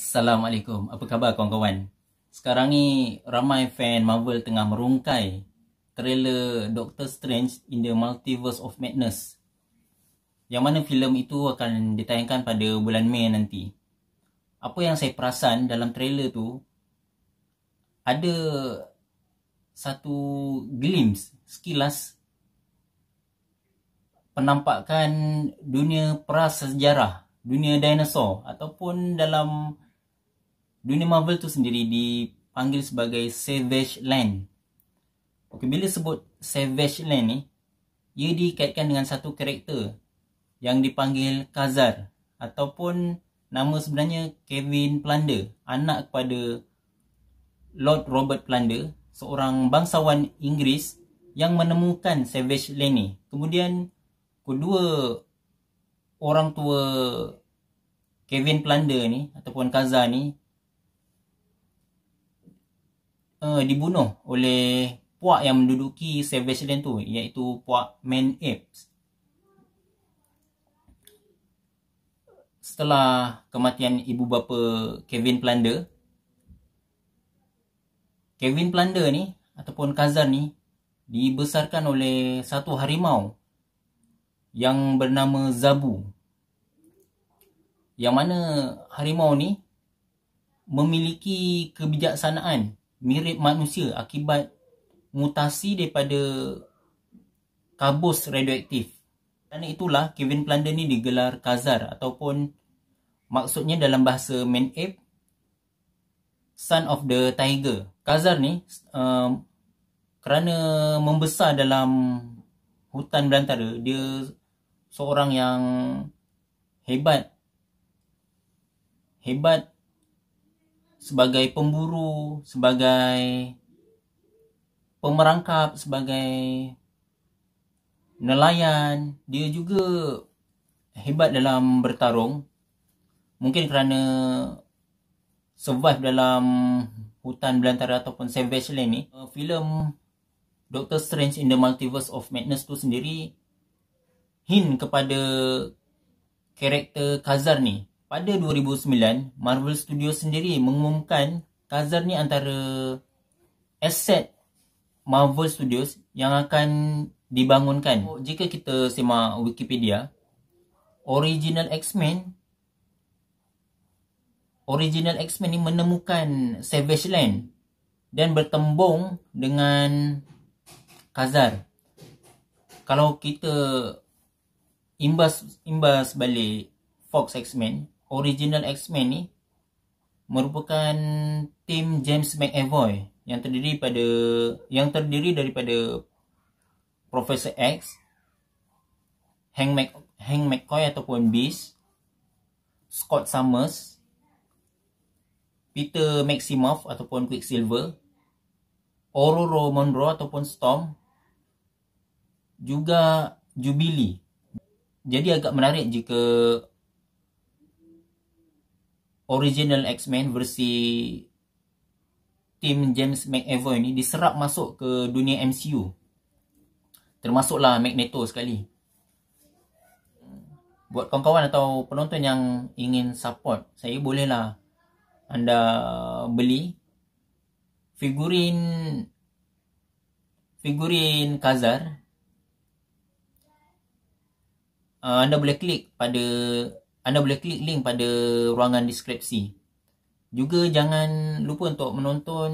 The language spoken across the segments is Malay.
Assalamualaikum. Apa khabar kawan-kawan? Sekarang ni ramai fan Marvel tengah merungkai trailer Doctor Strange in the Multiverse of Madness. Yang mana filem itu akan ditayangkan pada bulan Mei nanti. Apa yang saya perasan dalam trailer tu ada satu glimpse sekilas penampakan dunia prasejarah, dunia dinosaur ataupun dalam dunia Marvel tu sendiri dipanggil sebagai Savage Land. Okey, bila sebut Savage Land ni, ia dikaitkan dengan satu karakter yang dipanggil Kazar ataupun nama sebenarnya Kevin Plunder, anak kepada Lord Robert Plunder, seorang bangsawan Inggeris yang menemukan Savage Land ni. Kemudian kedua orang tua Kevin Plunder ni ataupun Kazar ni uh, dibunuh oleh puak yang menduduki Savage Land tu iaitu puak Man Apes. Setelah kematian ibu bapa Kevin Plunder, Kevin Plunder ni ataupun Kazan ni dibesarkan oleh satu harimau yang bernama Zabu. Yang mana harimau ni memiliki kebijaksanaan mirip manusia akibat mutasi daripada kabus radioaktif. Kerana itulah Kevin Plunder ni digelar Kazar ataupun maksudnya dalam bahasa Man Ape, Son of the Tiger. Kazar ni um, kerana membesar dalam hutan belantara, dia seorang yang hebat hebat sebagai pemburu, sebagai pemerangkap, sebagai nelayan. Dia juga hebat dalam bertarung. Mungkin kerana survive dalam hutan belantara ataupun savage land ni. Uh, filem Doctor Strange in the Multiverse of Madness tu sendiri hint kepada karakter Kazar ni pada 2009 Marvel Studios sendiri mengumumkan Kazar ni antara aset Marvel Studios yang akan dibangunkan. Oh. Jika kita simak Wikipedia, original X-Men original X-Men ni menemukan Savage Land dan bertembung dengan Kazar. Kalau kita imbas imbas balik Fox X-Men, original X-Men ni merupakan tim James McAvoy yang terdiri pada yang terdiri daripada Professor X, Hank, Mac, Hank McCoy ataupun Beast, Scott Summers, Peter Maximoff ataupun Quicksilver, Aurora Monroe ataupun Storm, juga Jubilee. Jadi agak menarik jika original X-Men versi Tim James McAvoy ni diserap masuk ke dunia MCU. Termasuklah Magneto sekali. Buat kawan-kawan atau penonton yang ingin support, saya bolehlah anda beli figurin figurin Kazar. Ah, anda boleh klik pada anda boleh klik link pada ruangan deskripsi. Juga jangan lupa untuk menonton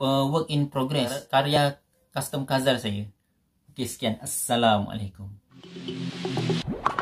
uh, work in progress karya custom kazar saya. Okey sekian. Assalamualaikum. Thank you.